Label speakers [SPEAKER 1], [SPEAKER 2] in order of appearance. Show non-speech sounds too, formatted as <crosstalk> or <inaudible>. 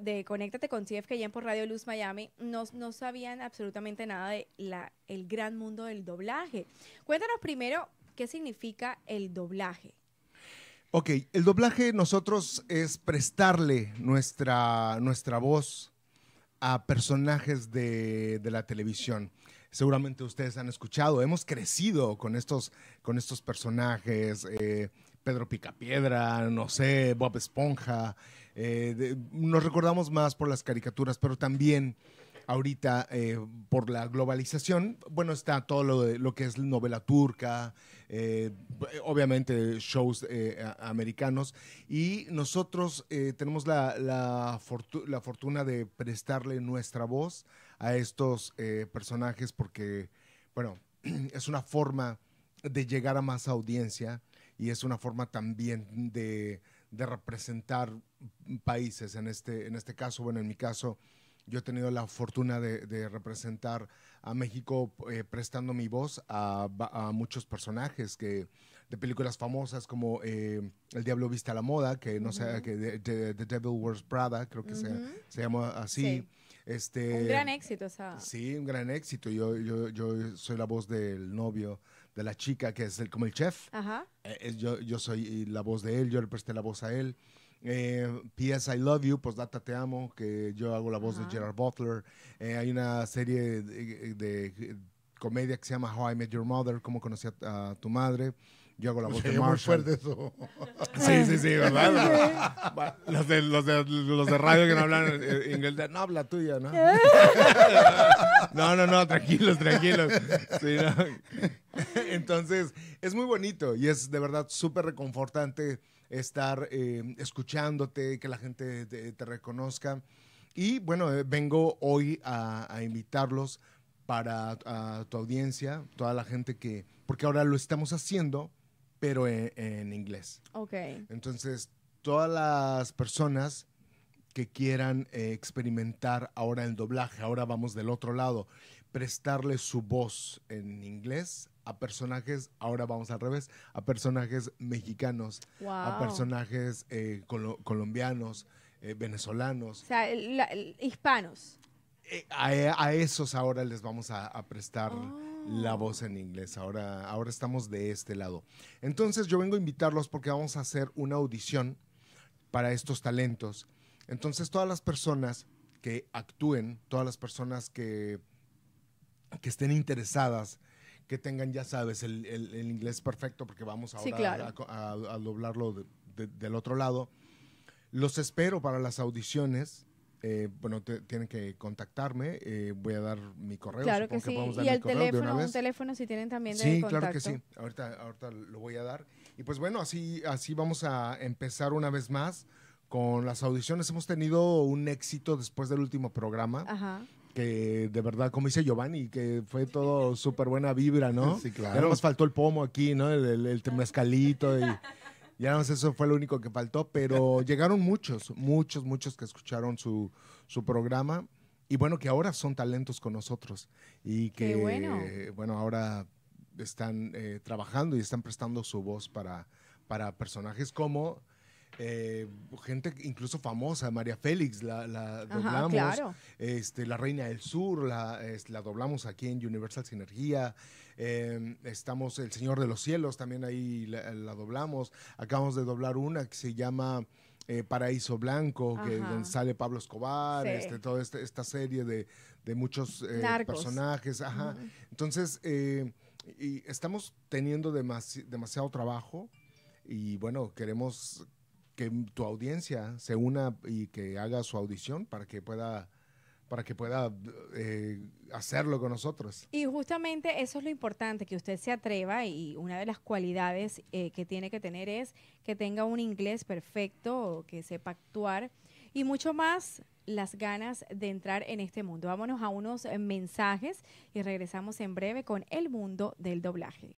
[SPEAKER 1] de Conéctate con CF que por Radio Luz Miami no, sabían absolutamente nada de la, el gran mundo del doblaje. Cuéntanos primero qué significa el doblaje. Ok, el doblaje nosotros es prestarle nuestra, nuestra voz a personajes de, la televisión. Seguramente ustedes han escuchado, hemos crecido con estos, con estos personajes. Eh, Pedro Picapiedra, no sé, Bob Esponja. Eh, nos recordamos más por las caricaturas, pero también ahorita eh, por la globalización, bueno, está todo lo, de, lo que es novela turca, eh, obviamente shows americanos, y nosotros tenemos la, la, fortuna de prestarle nuestra voz a estos personajes porque, bueno, <clears throat> es una forma de llegar a más audiencia y es una forma también de, representar países. En este, en este caso, bueno, en mi caso, yo he tenido la fortuna de, representar a México eh, prestando mi voz a, muchos personajes que de películas famosas como eh, El Diablo Vista a la Moda, que no sé, que The, Devil Wears Prada, creo que se, llama así. Este, un gran éxito, o Sí, un gran éxito. Yo, yo, yo soy la voz del novio de la chica que es el, como el chef. Ajá. Eh, yo, yo, soy la voz de él, yo le presté la voz a él. Eh, P.S. I Love You, pues data Te Amo, que yo hago la voz de Gerard Butler. Eh, hay una serie de, comedia que se llama How I Met Your Mother, Cómo conocí a tu madre. Yo hago la voz de Marshall. fuerte eso. <laughs> Sí, sí, sí, ¿verdad? los, de, los, de, los de radio que no hablan eh, inglés, no habla tuya, ¿no? <laughs> no, no, no, tranquilos, tranquilos. <laughs> Entonces, es muy bonito y es de verdad súper reconfortante estar eh, escuchándote, que la gente te, reconozca. Y bueno, eh, vengo hoy a, a invitarlos para a, tu audiencia, toda la gente que, porque ahora lo estamos haciendo pero e, en, inglés. Ok. Entonces, todas las personas que quieran eh, experimentar ahora el doblaje, ahora vamos del otro lado, prestarle su voz en inglés a personajes, ahora vamos al revés, a personajes mexicanos, a personajes eh, colombianos, eh, venezolanos. O sea, hispanos. A, esos ahora les vamos a, prestar. Ah la voz en inglés. Ahora, ahora estamos de este lado. Entonces yo vengo a invitarlos porque vamos a hacer una audición para estos talentos. Entonces todas las personas que actúen, todas las personas que, que estén interesadas, que tengan, ya sabes, el, inglés perfecto, porque vamos ahora a, doblarlo del otro lado. Los espero para las audiciones eh, bueno, te, tienen que contactarme. Eh, voy a dar mi correo. Claro que sí. y el teléfono, un teléfono si tienen también de Sí, claro que sí. Ahorita, ahorita lo voy a dar. Y pues bueno, así, así vamos a empezar una vez más con las audiciones. Hemos tenido un éxito después del último programa. Ajá que de verdad, como dice Giovanni, que fue todo súper buena vibra, ¿no? Sí, claro. Ya nos faltó el pomo aquí, ¿no? El, el, el mezcalito y ya no sé, eso fue lo único que faltó, pero <laughs> llegaron muchos, muchos, muchos que escucharon su, su programa y bueno, que ahora son talentos con nosotros y que, bueno. bueno. ahora están eh, trabajando y están prestando su voz para, para personajes como eh, gente incluso famosa, María Félix, la, doblamos, este, la Reina del Sur, la, doblamos aquí en Universal Sinergia, em, estamos El Señor de los Cielos, también ahí la, doblamos, acabamos de doblar una que se llama... Eh, Paraíso Blanco, que donde sale Pablo Escobar, este, toda este, esta serie de, muchos eh, personajes. Entonces, y estamos teniendo demasiado trabajo y bueno, queremos que tu audiencia se una y que haga su audición para que pueda para que pueda eh, hacerlo con nosotros. Y justamente eso es lo importante, que usted se atreva y una de las cualidades eh, que tiene que tener es que tenga un inglés perfecto, que sepa actuar y mucho más las ganas de entrar en este mundo. Vámonos a unos eh, mensajes y regresamos en breve con el mundo del doblaje.